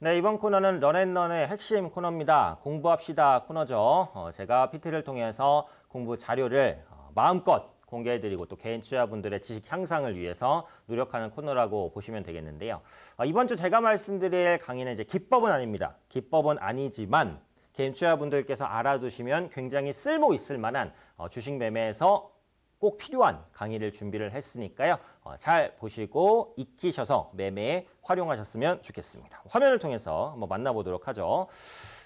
네, 이번 코너는 런앤런의 핵심 코너입니다. 공부합시다 코너죠. 어, 제가 PT를 통해서 공부 자료를 어, 마음껏 공개해드리고 또 개인 취업분들의 지식 향상을 위해서 노력하는 코너라고 보시면 되겠는데요. 어, 이번 주 제가 말씀드릴 강의는 이제 기법은 아닙니다. 기법은 아니지만 개인 취업분들께서 알아두시면 굉장히 쓸모 있을 만한 어, 주식 매매에서 꼭 필요한 강의를 준비를 했으니까요. 어, 잘 보시고 익히셔서 매매에 활용하셨으면 좋겠습니다. 화면을 통해서 한번 만나보도록 하죠.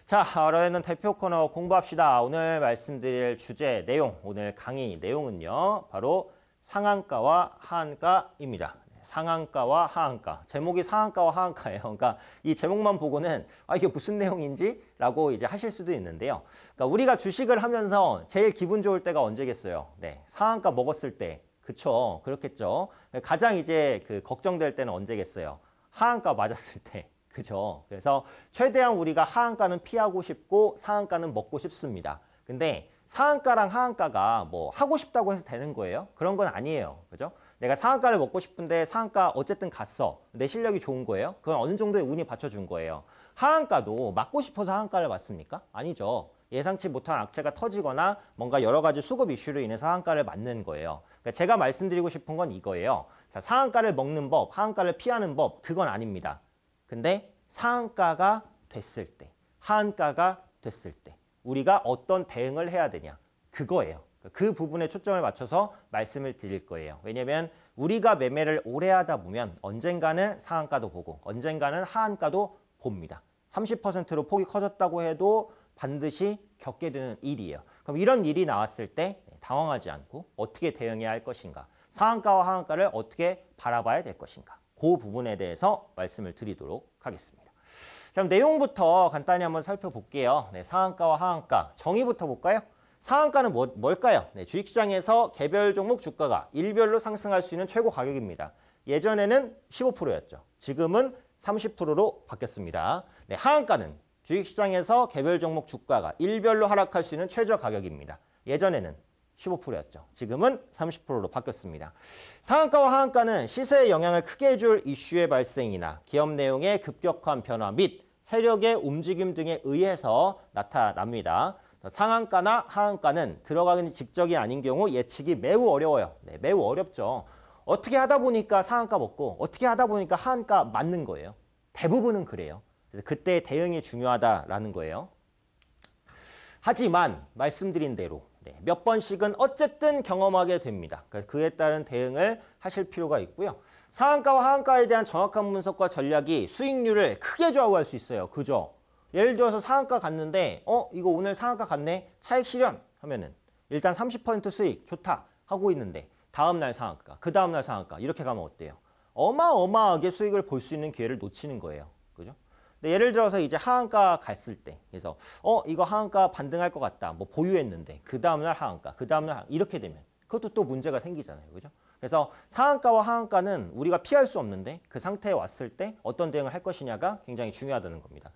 자, 그러면 대표 코너 공부합시다. 오늘 말씀드릴 주제, 내용, 오늘 강의 내용은요. 바로 상한가와 하한가입니다. 상한가와 하한가. 제목이 상한가와 하한가예요. 그러니까 이 제목만 보고는 아 이게 무슨 내용인지라고 이제 하실 수도 있는데요. 그러니까 우리가 주식을 하면서 제일 기분 좋을 때가 언제겠어요? 네. 상한가 먹었을 때. 그쵸 그렇겠죠. 가장 이제 그 걱정될 때는 언제겠어요? 하한가 맞았을 때. 그죠? 그래서 최대한 우리가 하한가는 피하고 싶고 상한가는 먹고 싶습니다. 근데 상한가랑 하한가가 뭐 하고 싶다고 해서 되는 거예요? 그런 건 아니에요. 그죠? 내가 상한가를 먹고 싶은데 상한가 어쨌든 갔어. 내 실력이 좋은 거예요. 그건 어느 정도의 운이 받쳐준 거예요. 하한가도 막고 싶어서 하한가를 맞습니까? 아니죠. 예상치 못한 악재가 터지거나 뭔가 여러 가지 수급 이슈로 인해서 하한가를 맞는 거예요. 그러니까 제가 말씀드리고 싶은 건 이거예요. 자, 상한가를 먹는 법, 하한가를 피하는 법, 그건 아닙니다. 근데 상한가가 됐을 때, 하한가가 됐을 때 우리가 어떤 대응을 해야 되냐, 그거예요. 그러니까 그 부분에 초점을 맞춰서 말씀을 드릴 거예요. 왜냐하면 우리가 매매를 오래 하다 보면 언젠가는 상한가도 보고 언젠가는 하한가도 봅니다. 30%로 폭이 커졌다고 해도 반드시 겪게 되는 일이에요. 그럼 이런 일이 나왔을 때 당황하지 않고 어떻게 대응해야 할 것인가 상한가와 하한가를 어떻게 바라봐야 될 것인가 그 부분에 대해서 말씀을 드리도록 하겠습니다. 그럼 내용부터 간단히 한번 살펴볼게요. 네, 상한가와 하한가 정의부터 볼까요? 상한가는 뭐, 뭘까요? 네, 주식시장에서 개별 종목 주가가 일별로 상승할 수 있는 최고 가격입니다. 예전에는 15%였죠. 지금은 30%로 바뀌었습니다. 네, 하한가는 주식시장에서 개별 종목 주가가 일별로 하락할 수 있는 최저 가격입니다. 예전에는 15%였죠. 지금은 30%로 바뀌었습니다. 상한가와 하한가는 시세에 영향을 크게 줄 이슈의 발생이나 기업 내용의 급격한 변화 및 세력의 움직임 등에 의해서 나타납니다. 상한가나 하한가는 들어가기 직적이 아닌 경우 예측이 매우 어려워요. 네, 매우 어렵죠. 어떻게 하다 보니까 상한가 먹고 어떻게 하다 보니까 하한가 맞는 거예요. 대부분은 그래요. 그때 래서그 대응이 중요하다라는 거예요. 하지만 말씀드린 대로 네, 몇 번씩은 어쨌든 경험하게 됩니다. 그에 따른 대응을 하실 필요가 있고요. 상한가와 하한가에 대한 정확한 분석과 전략이 수익률을 크게 좌우할 수 있어요. 그죠? 예를 들어서 상한가 갔는데 어 이거 오늘 상한가 갔네 차익 실현 하면은 일단 30% 수익 좋다 하고 있는데 다음날 상한가 그 다음날 상한가 이렇게 가면 어때요? 어마어마하게 수익을 볼 수 있는 기회를 놓치는 거예요. 그죠? 근데 예를 들어서 이제 하한가 갔을 때 그래서 어 이거 하한가 반등할 것 같다 뭐 보유했는데 그 다음날 하한가 그 다음날 이렇게 되면 그것도 또 문제가 생기잖아요. 그죠? 그래서 상한가와 하한가는 우리가 피할 수 없는데 그 상태에 왔을 때 어떤 대응을 할 것이냐가 굉장히 중요하다는 겁니다.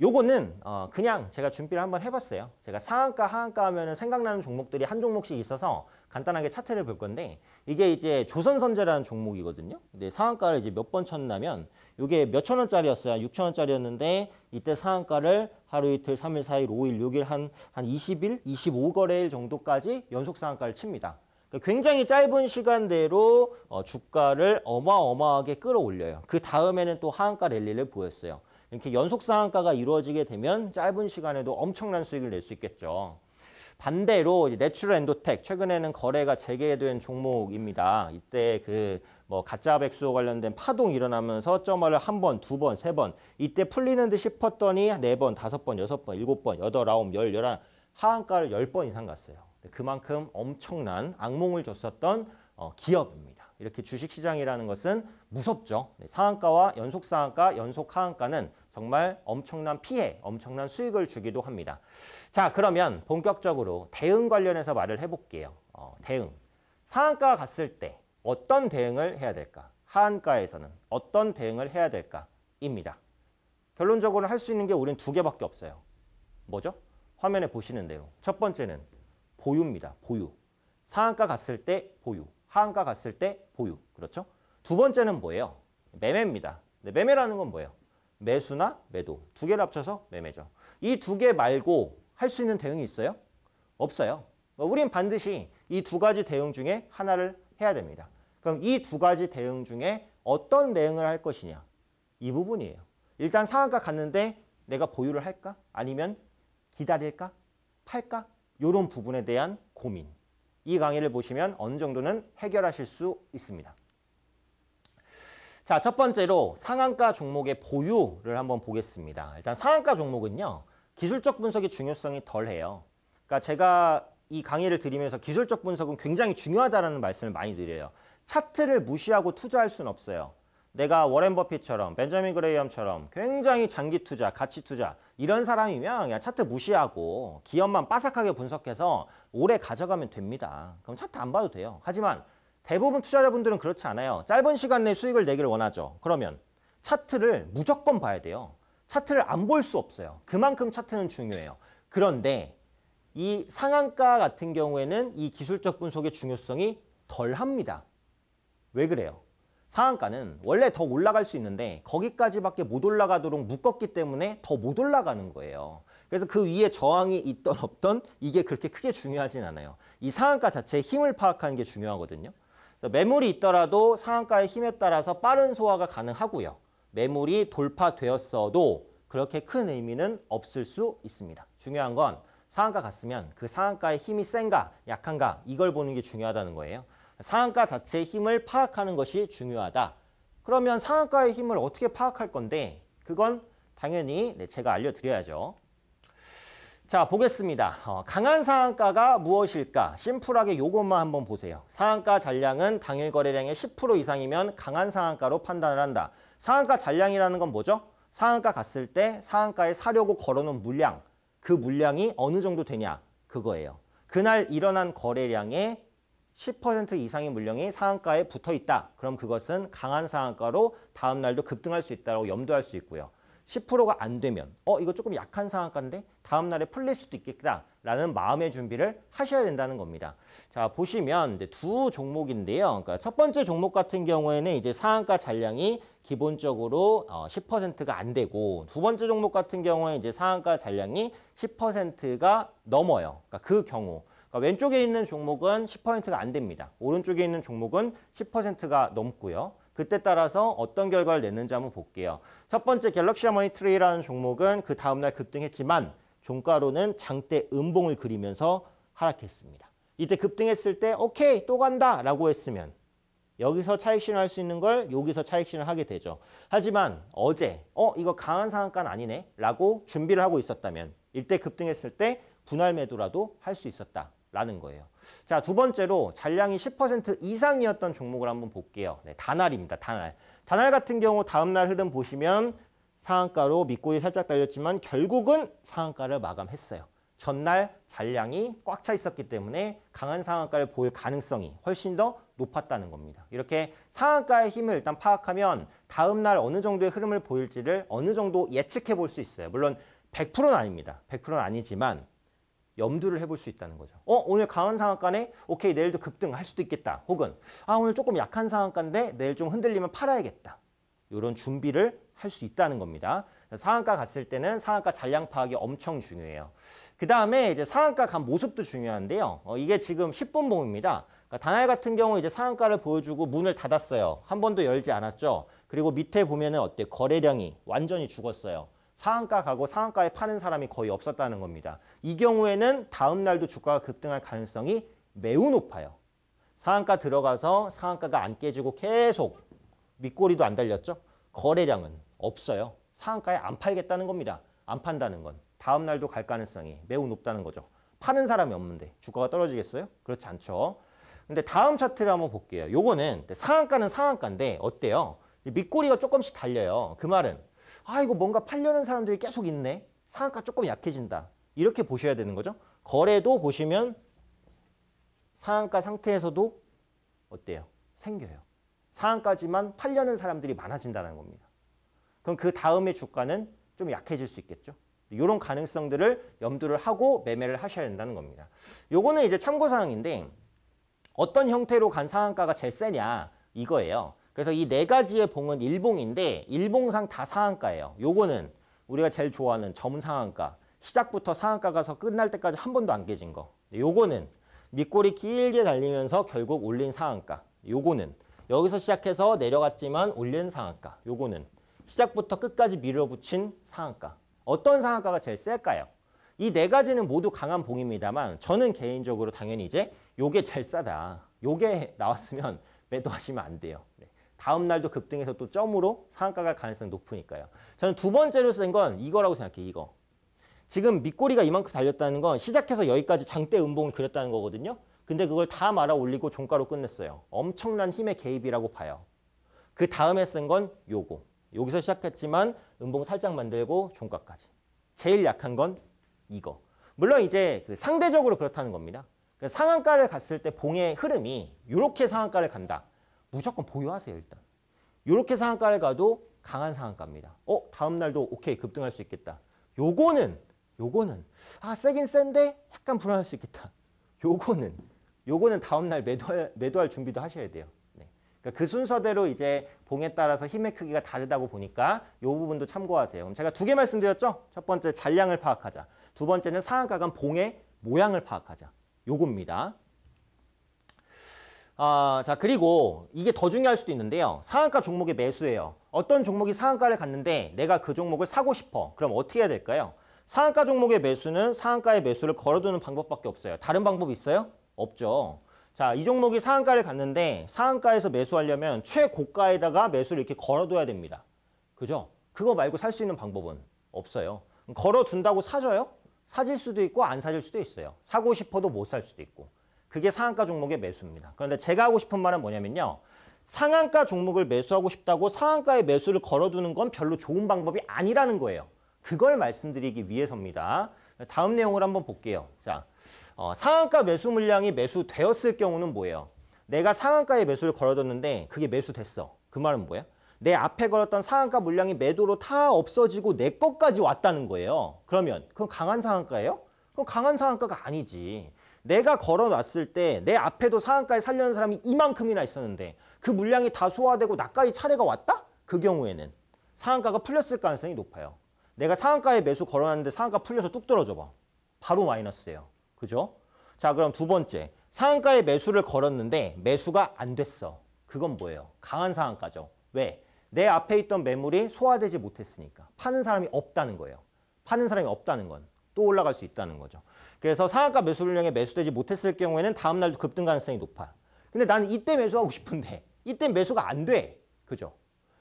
요거는 어 그냥 제가 준비를 한번 해봤어요. 제가 상한가 하한가 하면 생각나는 종목들이 한 종목씩 있어서 간단하게 차트를 볼 건데 이게 이제 조선선제라는 종목이거든요. 근데 상한가를 이제 몇 번 쳤냐면 이게 몇천 원짜리였어요. 6천 원짜리였는데 이때 상한가를 하루 이틀 3일4일5일6일 한, 한 이십 일2 5 거래일 정도까지 연속 상한가를 칩니다. 그러니까 굉장히 짧은 시간대로 어, 주가를 어마어마하게 끌어올려요. 그 다음에는 또 하한가 랠리를 보였어요. 이렇게 연속 상한가가 이루어지게 되면 짧은 시간에도 엄청난 수익을 낼 수 있겠죠. 반대로 내추럴 엔도텍 최근에는 거래가 재개된 종목입니다. 이때 그 뭐 가짜 백수와 관련된 파동 이 일어나면서 점화를 한 번, 두 번, 세 번 이때 풀리는 듯 싶었더니 네 번, 다섯 번, 여섯 번, 일곱 번, 여덟, 아홉, 열, 열한 하한가를 열 번 이상 갔어요. 그만큼 엄청난 악몽을 줬었던 어, 기업입니다. 이렇게 주식시장이라는 것은 무섭죠. 네, 상한가와 연속 상한가, 연속 하한가는 정말 엄청난 피해, 엄청난 수익을 주기도 합니다. 자, 그러면 본격적으로 대응 관련해서 말을 해볼게요. 어, 대응. 상한가 갔을 때 어떤 대응을 해야 될까? 하한가에서는 어떤 대응을 해야 될까? 입니다. 결론적으로 할 수 있는 게 우린 두 개밖에 없어요. 뭐죠? 화면에 보시는 대로. 첫 번째는 보유입니다. 보유. 상한가 갔을 때 보유. 하한가 갔을 때 보유. 그렇죠? 두 번째는 뭐예요? 매매입니다. 매매라는 건 뭐예요? 매수나 매도 두 개를 합쳐서 매매죠. 이 두 개 말고 할 수 있는 대응이 있어요? 없어요. 어, 우린 반드시 이 두 가지 대응 중에 하나를 해야 됩니다. 그럼 이 두 가지 대응 중에 어떤 대응을 할 것이냐 이 부분이에요. 일단 상한가 갔는데 내가 보유를 할까? 아니면 기다릴까? 팔까? 이런 부분에 대한 고민. 이 강의를 보시면 어느 정도는 해결하실 수 있습니다. 자, 첫 번째로 상한가 종목의 보유를 한번 보겠습니다. 일단 상한가 종목은요. 기술적 분석의 중요성이 덜해요. 그러니까 제가 이 강의를 드리면서 기술적 분석은 굉장히 중요하다는 말씀을 많이 드려요. 차트를 무시하고 투자할 수는 없어요. 내가 워렌 버핏처럼 벤자민 그레이엄처럼 굉장히 장기 투자, 가치 투자 이런 사람이면 그냥 차트 무시하고 기업만 빠삭하게 분석해서 오래 가져가면 됩니다. 그럼 차트 안 봐도 돼요. 하지만 대부분 투자자분들은 그렇지 않아요. 짧은 시간 내에 수익을 내기를 원하죠. 그러면 차트를 무조건 봐야 돼요. 차트를 안 볼 수 없어요. 그만큼 차트는 중요해요. 그런데 이 상한가 같은 경우에는 이 기술적 분석의 중요성이 덜합니다. 왜 그래요? 상한가는 원래 더 올라갈 수 있는데 거기까지밖에 못 올라가도록 묶었기 때문에 더 못 올라가는 거예요. 그래서 그 위에 저항이 있던 없던 이게 그렇게 크게 중요하진 않아요. 이 상한가 자체의 힘을 파악하는 게 중요하거든요. 매물이 있더라도 상한가의 힘에 따라서 빠른 소화가 가능하고요. 매물이 돌파되었어도 그렇게 큰 의미는 없을 수 있습니다. 중요한 건 상한가 갔으면 그 상한가의 힘이 센가 약한가 이걸 보는 게 중요하다는 거예요. 상한가 자체의 힘을 파악하는 것이 중요하다. 그러면 상한가의 힘을 어떻게 파악할 건데 그건 당연히 네, 제가 알려드려야죠. 자, 보겠습니다. 어, 강한 상한가가 무엇일까? 심플하게 요것만 한번 보세요. 상한가 잔량은 당일 거래량의 10% 이상이면 강한 상한가로 판단을 한다. 상한가 잔량이라는 건 뭐죠? 상한가 갔을 때 상한가에 사려고 걸어놓은 물량, 그 물량이 어느 정도 되냐? 그거예요. 그날 일어난 거래량의 10% 이상의 물량이 상한가에 붙어 있다. 그럼 그것은 강한 상한가로 다음 날도 급등할 수 있다고 염두할 수 있고요. 10%가 안 되면 어 이거 조금 약한 상한가인데 다음 날에 풀릴 수도 있겠다라는 마음의 준비를 하셔야 된다는 겁니다. 자 보시면 이제 두 종목인데요. 그러니까 첫 번째 종목 같은 경우에는 이제 상한가 잔량이 기본적으로 어, 10%가 안 되고 두 번째 종목 같은 경우에 이제 상한가 잔량이 10%가 넘어요. 그러니까 그 경우 그러니까 왼쪽에 있는 종목은 10%가 안 됩니다. 오른쪽에 있는 종목은 10%가 넘고요. 그때 따라서 어떤 결과를 냈는지 한번 볼게요. 첫 번째 갤럭시 하머니 트이라는 종목은 그 다음날 급등했지만 종가로는 장대 음봉을 그리면서 하락했습니다. 이때 급등했을 때 오케이 또 간다 라고 했으면 여기서 차익신을 할 수 있는 걸 여기서 차익신을 하게 되죠. 하지만 어제 어 이거 강한 상한가는 아니네 라고 준비를 하고 있었다면 이때 급등했을 때 분할 매도라도 할 수 있었다. 라는 거예요. 자, 두 번째로 잔량이 10% 이상이었던 종목을 한번 볼게요. 네, 단알입니다. 단알. 단알 같은 경우 다음 날 흐름 보시면 상한가로 밑골이 살짝 달렸지만 결국은 상한가를 마감했어요. 전날 잔량이 꽉 차 있었기 때문에 강한 상한가를 보일 가능성이 훨씬 더 높았다는 겁니다. 이렇게 상한가의 힘을 일단 파악하면 다음 날 어느 정도의 흐름을 보일지를 어느 정도 예측해 볼 수 있어요. 물론 100%는 아닙니다. 100%는 아니지만 염두를 해볼 수 있다는 거죠. 어 오늘 강한 상한가네? 오케이 내일도 급등할 수도 있겠다. 혹은 아 오늘 조금 약한 상한가인데 내일 좀 흔들리면 팔아야겠다. 이런 준비를 할 수 있다는 겁니다. 상한가 갔을 때는 상한가 잔량 파악이 엄청 중요해요. 그 다음에 이제 상한가 간 모습도 중요한데요. 어, 이게 지금 10분 봉입니다. 그러니까 단알 같은 경우 이제 상한가를 보여주고 문을 닫았어요. 한 번도 열지 않았죠. 그리고 밑에 보면은 어때 거래량이 완전히 죽었어요. 상한가 가고 상한가에 파는 사람이 거의 없었다는 겁니다. 이 경우에는 다음 날도 주가가 급등할 가능성이 매우 높아요. 상한가 들어가서 상한가가 안 깨지고 계속 밑꼬리도 안 달렸죠. 거래량은 없어요. 상한가에 안 팔겠다는 겁니다. 안 판다는 건. 다음 날도 갈 가능성이 매우 높다는 거죠. 파는 사람이 없는데 주가가 떨어지겠어요? 그렇지 않죠. 근데 다음 차트를 한번 볼게요. 요거는 상한가는 상한가인데 어때요? 밑꼬리가 조금씩 달려요. 그 말은 아 이거 뭔가 팔려는 사람들이 계속 있네. 상한가 조금 약해진다. 이렇게 보셔야 되는 거죠. 거래도 보시면 상한가 상태에서도 어때요? 생겨요. 상한가지만 팔려는 사람들이 많아진다는 겁니다. 그럼 그 다음에 주가는 좀 약해질 수 있겠죠. 이런 가능성들을 염두를 하고 매매를 하셔야 된다는 겁니다. 요거는 이제 참고사항인데 어떤 형태로 간 상한가가 제일 세냐 이거예요. 그래서 이 네 가지의 봉은 일봉인데 일봉상 다 상한가예요. 요거는 우리가 제일 좋아하는 점상한가. 시작부터 상한가 가서 끝날 때까지 한 번도 안 깨진 거. 요거는 밑골이 길게 달리면서 결국 올린 상한가. 요거는 여기서 시작해서 내려갔지만 올린 상한가. 요거는 시작부터 끝까지 밀어붙인 상한가. 어떤 상한가가 제일 셀까요? 이 네 가지는 모두 강한 봉입니다만 저는 개인적으로 당연히 이제 요게 제일 싸다. 요게 나왔으면 매도하시면 안 돼요. 다음 날도 급등해서 또 점으로 상한가 가 가능성이 높으니까요. 저는 두 번째로 쓴 건 이거라고 생각해요. 이거. 지금 밑꼬리가 이만큼 달렸다는 건 시작해서 여기까지 장대 음봉을 그렸다는 거거든요. 근데 그걸 다 말아 올리고 종가로 끝냈어요. 엄청난 힘의 개입이라고 봐요. 그 다음에 쓴 건 요거. 여기서 시작했지만 음봉 살짝 만들고 종가까지. 제일 약한 건 이거. 물론 이제 그 상대적으로 그렇다는 겁니다. 그 상한가를 갔을 때 봉의 흐름이 이렇게 상한가를 간다. 무조건 보유하세요 일단. 이렇게 상한가를 가도 강한 상한가입니다. 어 다음 날도 오케이 급등할 수 있겠다. 요거는 요거는 아 세긴 센데 약간 불안할 수 있겠다. 요거는 요거는 다음 날 매도할, 매도할 준비도 하셔야 돼요. 네. 그러니까 그 순서대로 이제 봉에 따라서 힘의 크기가 다르다고 보니까 요 부분도 참고하세요. 그럼 제가 두 개 말씀드렸죠? 첫 번째 잔량을 파악하자. 두 번째는 상한가 간 봉의 모양을 파악하자. 요겁니다. 아, 자 그리고 이게 더 중요할 수도 있는데요. 상한가 종목의 매수예요. 어떤 종목이 상한가를 갔는데 내가 그 종목을 사고 싶어. 그럼 어떻게 해야 될까요? 상한가 종목의 매수는 상한가의 매수를 걸어두는 방법밖에 없어요. 다른 방법이 있어요? 없죠. 자, 이 종목이 상한가를 갔는데 상한가에서 매수하려면 최고가에다가 매수를 이렇게 걸어둬야 됩니다. 그죠? 그거 말고 살 수 있는 방법은 없어요. 걸어둔다고 사줘요? 사질 수도 있고 안 사질 수도 있어요. 사고 싶어도 못 살 수도 있고. 그게 상한가 종목의 매수입니다. 그런데 제가 하고 싶은 말은 뭐냐면요. 상한가 종목을 매수하고 싶다고 상한가에 매수를 걸어두는 건 별로 좋은 방법이 아니라는 거예요. 그걸 말씀드리기 위해서입니다. 다음 내용을 한번 볼게요. 자, 어, 상한가 매수 물량이 매수되었을 경우는 뭐예요? 내가 상한가에 매수를 걸어뒀는데 그게 매수됐어. 그 말은 뭐예요? 내 앞에 걸었던 상한가 물량이 매도로 다 없어지고 내 것까지 왔다는 거예요. 그러면 그건 강한 상한가예요? 그건 강한 상한가가 아니지. 내가 걸어놨을 때 내 앞에도 상한가에 살려는 사람이 이만큼이나 있었는데 그 물량이 다 소화되고 나가지 차례가 왔다? 그 경우에는 상한가가 풀렸을 가능성이 높아요. 내가 상한가에 매수 걸어놨는데 상한가 풀려서 뚝 떨어져봐. 바로 마이너스예요. 그죠? 자 그럼 두 번째 상한가에 매수를 걸었는데 매수가 안 됐어. 그건 뭐예요? 강한 상한가죠. 왜? 내 앞에 있던 매물이 소화되지 못했으니까 파는 사람이 없다는 거예요. 파는 사람이 없다는 건 또 올라갈 수 있다는 거죠. 그래서 상한가 매수분량에 매수되지 못했을 경우에는 다음 날도 급등 가능성이 높아. 근데 나는 이때 매수하고 싶은데 이때 매수가 안 돼. 그죠?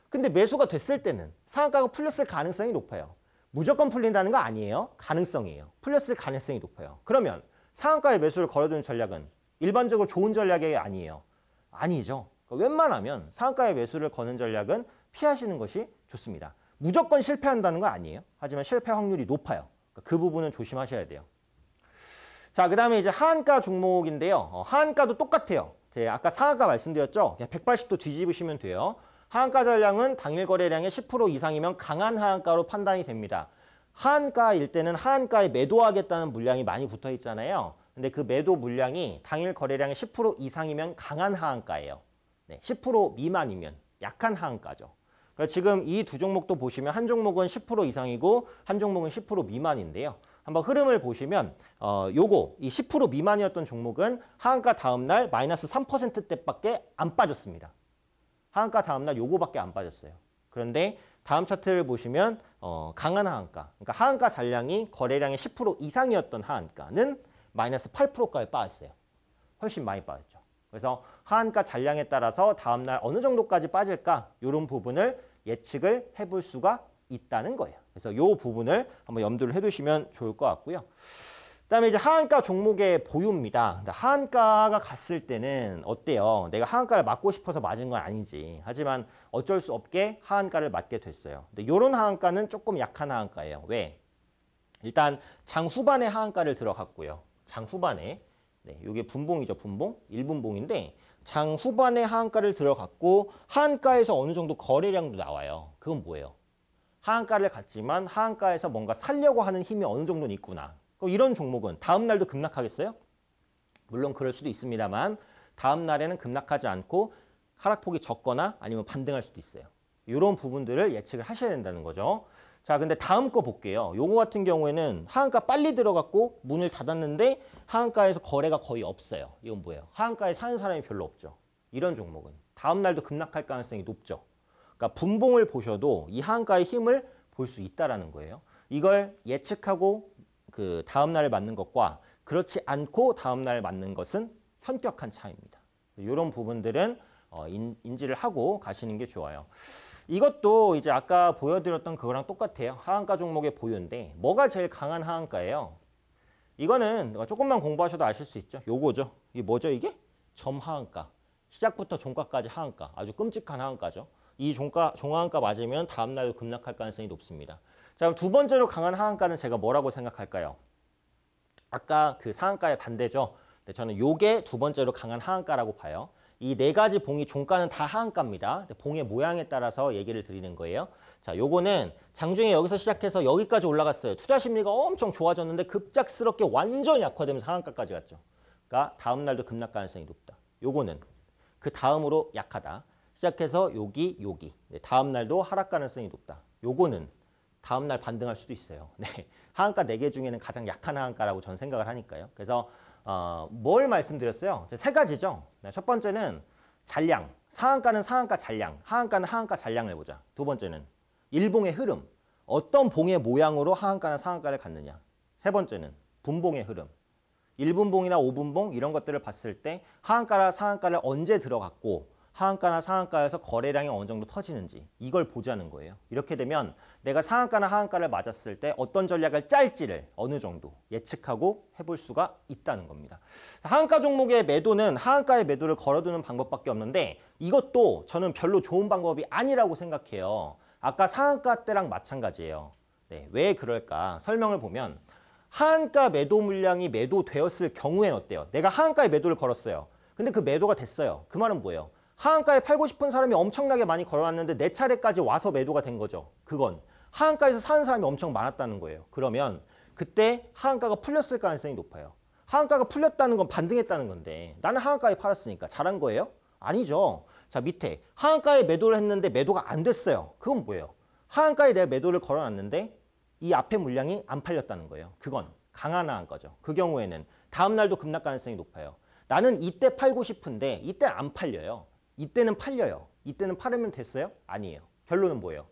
근데 매수가 됐을 때는 상한가가 풀렸을 가능성이 높아요. 무조건 풀린다는 거 아니에요. 가능성이에요. 풀렸을 가능성이 높아요. 그러면 상한가에 매수를 걸어두는 전략은 일반적으로 좋은 전략이 아니에요. 아니죠. 그러니까 웬만하면 상한가에 매수를 거는 전략은 피하시는 것이 좋습니다. 무조건 실패한다는 거 아니에요. 하지만 실패 확률이 높아요. 그러니까 그 부분은 조심하셔야 돼요. 자, 그 다음에 이제 하한가 종목인데요. 어, 하한가도 똑같아요. 제 아까 상한가 말씀드렸죠? 그냥 180도 뒤집으시면 돼요. 하한가 전량은 당일 거래량의 10% 이상이면 강한 하한가로 판단이 됩니다. 하한가일 때는 하한가에 매도하겠다는 물량이 많이 붙어 있잖아요. 근데 그 매도 물량이 당일 거래량의 10% 이상이면 강한 하한가예요. 네, 10% 미만이면 약한 하한가죠. 그러니까 지금 이 두 종목도 보시면 한 종목은 10% 이상이고 한 종목은 10% 미만인데요. 한번 흐름을 보시면 어 요거 이10% 미만이었던 종목은 하한가 다음 날 마이너스 3%대밖에 안 빠졌습니다. 하한가 다음 날 요거밖에 안 빠졌어요. 그런데 다음 차트를 보시면 어 강한 하한가, 그러니까 하한가 잔량이 거래량의 10% 이상이었던 하한가는 마이너스 8%까지 빠졌어요. 훨씬 많이 빠졌죠. 그래서 하한가 잔량에 따라서 다음 날 어느 정도까지 빠질까 이런 부분을 예측을 해볼 수가 있다는 거예요. 그래서 요 부분을 한번 염두를 해두시면 좋을 것 같고요. 그다음에 이제 하한가 종목의 보유입니다. 하한가가 갔을 때는 어때요? 내가 하한가를 맞고 싶어서 맞은 건 아니지. 하지만 어쩔 수 없게 하한가를 맞게 됐어요. 근데 요런 하한가는 조금 약한 하한가예요. 왜? 일단 장 후반에 하한가를 들어갔고요. 장 후반에 네, 이게 분봉이죠. 분봉. 일분봉인데장 후반에 하한가를 들어갔고 하한가에서 어느 정도 거래량도 나와요. 그건 뭐예요? 하한가를 갔지만 하한가에서 뭔가 살려고 하는 힘이 어느 정도는 있구나. 그 이런 종목은 다음 날도 급락하겠어요? 물론 그럴 수도 있습니다만 다음 날에는 급락하지 않고 하락폭이 적거나 아니면 반등할 수도 있어요. 이런 부분들을 예측을 하셔야 된다는 거죠. 자, 근데 다음 거 볼게요. 요거 같은 경우에는 하한가 빨리 들어갔고 문을 닫았는데 하한가에서 거래가 거의 없어요. 이건 뭐예요? 하한가에 사는 사람이 별로 없죠. 이런 종목은 다음 날도 급락할 가능성이 높죠. 그러니까 분봉을 보셔도 이 하한가의 힘을 볼 수 있다라는 거예요. 이걸 예측하고 그 다음 날 맞는 것과 그렇지 않고 다음 날 맞는 것은 현격한 차이입니다. 이런 부분들은 어, 인, 지를 하고 가시는 게 좋아요. 이것도 이제 아까 보여드렸던 그거랑 똑같아요. 하한가 종목의 보유인데 뭐가 제일 강한 하한가예요? 이거는 조금만 공부하셔도 아실 수 있죠. 요거죠. 이게 뭐죠 이게? 점하한가. 시작부터 종가까지 하한가. 아주 끔찍한 하한가죠. 이 종가, 종하가 맞으면 다음날도 급락할 가능성이 높습니다. 자, 두 번째로 강한 하한가는 제가 뭐라고 생각할까요? 아까 그 상한가의 반대죠. 네, 저는 요게 두 번째로 강한 하한가라고 봐요. 이 네 가지 봉이 종가는 다 하한가입니다. 봉의 모양에 따라서 얘기를 드리는 거예요. 자, 요거는 장중에 여기서 시작해서 여기까지 올라갔어요. 투자 심리가 엄청 좋아졌는데 급작스럽게 완전 약화되면서 하한가까지 갔죠. 그러니까 다음 날도 급락 가능성이 높다. 요거는 그 다음으로 약하다. 시작해서 여기 여기 네, 다음 날도 하락 가능성이 높다. 요거는 다음 날 반등할 수도 있어요. 네, 하한가 4개 중에는 가장 약한 하한가라고 전 생각을 하니까요. 그래서 어, 뭘 말씀드렸어요? 세 가지죠. 네, 첫 번째는 잔량, 상한가는 상한가 잔량, 하한가는 하한가 잔량을 보자. 두 번째는 일봉의 흐름, 어떤 봉의 모양으로 하한가는 상한가를 갖느냐. 세 번째는 분봉의 흐름, 1분봉이나 5분봉 이런 것들을 봤을 때 하한가나 상한가를 언제 들어갔고 하한가나 상한가에서 거래량이 어느 정도 터지는지 이걸 보자는 거예요. 이렇게 되면 내가 상한가나 하한가를 맞았을 때 어떤 전략을 짤지를 어느 정도 예측하고 해볼 수가 있다는 겁니다. 하한가 종목의 매도는 하한가의 매도를 걸어두는 방법밖에 없는데 이것도 저는 별로 좋은 방법이 아니라고 생각해요. 아까 상한가 때랑 마찬가지예요. 네, 왜 그럴까? 설명을 보면 하한가 매도 물량이 매도되었을 경우엔 어때요? 내가 하한가에 매도를 걸었어요. 근데 그 매도가 됐어요. 그 말은 뭐예요? 하한가에 팔고 싶은 사람이 엄청나게 많이 걸어왔는데 내 차례까지 와서 매도가 된 거죠. 그건 하한가에서 사는 사람이 엄청 많았다는 거예요. 그러면 그때 하한가가 풀렸을 가능성이 높아요. 하한가가 풀렸다는 건 반등했다는 건데 나는 하한가에 팔았으니까 잘한 거예요? 아니죠. 자 밑에 하한가에 매도를 했는데 매도가 안 됐어요. 그건 뭐예요? 하한가에 내가 매도를 걸어놨는데 이 앞에 물량이 안 팔렸다는 거예요. 그건 강한 하한거죠그 경우에는 다음날도 급락 가능성이 높아요. 나는 이때 팔고 싶은데 이때 안 팔려요. 이때는 팔려요. 이때는 팔으면 됐어요? 아니에요. 결론은 뭐예요?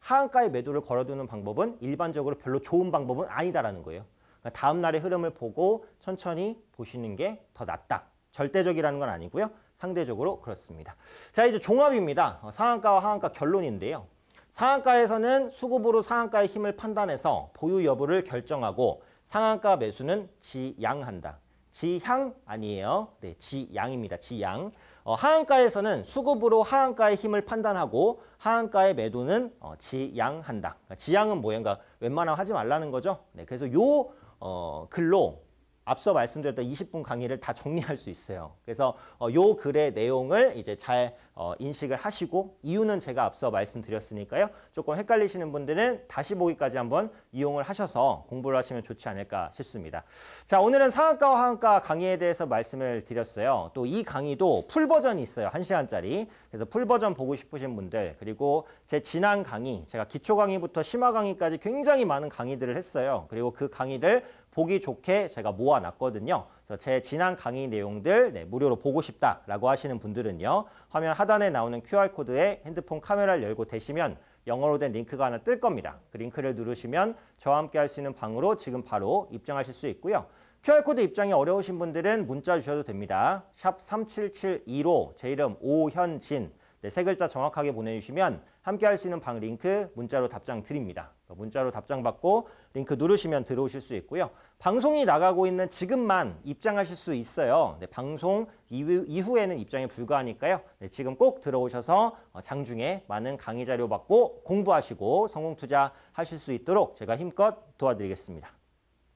하한가에 매도를 걸어두는 방법은 일반적으로 별로 좋은 방법은 아니다라는 거예요. 그러니까 다음 날의 흐름을 보고 천천히 보시는 게 더 낫다. 절대적이라는 건 아니고요. 상대적으로 그렇습니다. 자 이제 종합입니다. 어, 상한가와 하한가 결론인데요. 상한가에서는 수급으로 상한가의 힘을 판단해서 보유 여부를 결정하고 상한가 매수는 지양한다. 지향 아니에요. 네, 지양입니다. 지양. 어, 하한가에서는 수급으로 하한가의 힘을 판단하고 하한가의 매도는 어, 지양한다. 그러니까 지양은 뭐예요? 그 웬만하면 하지 말라는 거죠. 네, 그래서 요 어, 글로 앞서 말씀드렸던 20분 강의를 다 정리할 수 있어요. 그래서 어, 요 글의 내용을 이제 잘 어, 인식을 하시고 이유는 제가 앞서 말씀드렸으니까요. 조금 헷갈리시는 분들은 다시 보기까지 한번 이용을 하셔서 공부를 하시면 좋지 않을까 싶습니다. 자, 오늘은 상한가와 하한가 강의에 대해서 말씀을 드렸어요. 또 이 강의도 풀 버전이 있어요. 1시간짜리. 그래서 풀 버전 보고 싶으신 분들 그리고 제 지난 강의, 제가 기초 강의부터 심화 강의까지 굉장히 많은 강의들을 했어요. 그리고 그 강의를 보기 좋게 제가 모아놨거든요. 제 지난 강의 내용들 네, 무료로 보고 싶다라고 하시는 분들은요. 화면 하단에 나오는 QR코드에 핸드폰 카메라를 열고 대시면 영어로 된 링크가 하나 뜰 겁니다. 그 링크를 누르시면 저와 함께 할 수 있는 방으로 지금 바로 입장하실 수 있고요. QR코드 입장이 어려우신 분들은 문자 주셔도 됩니다. 샵 3772로 제 이름 오현진 네, 세 글자 정확하게 보내주시면 함께 할 수 있는 방 링크 문자로 답장 드립니다. 그러니까 문자로 답장 받고 링크 누르시면 들어오실 수 있고요. 방송이 나가고 있는 지금만 입장하실 수 있어요. 네, 방송 이후, 에는 입장에 불과하니까요. 네, 지금 꼭 들어오셔서 어, 장중에 많은 강의 자료 받고 공부하시고 성공 투자하실 수 있도록 제가 힘껏 도와드리겠습니다.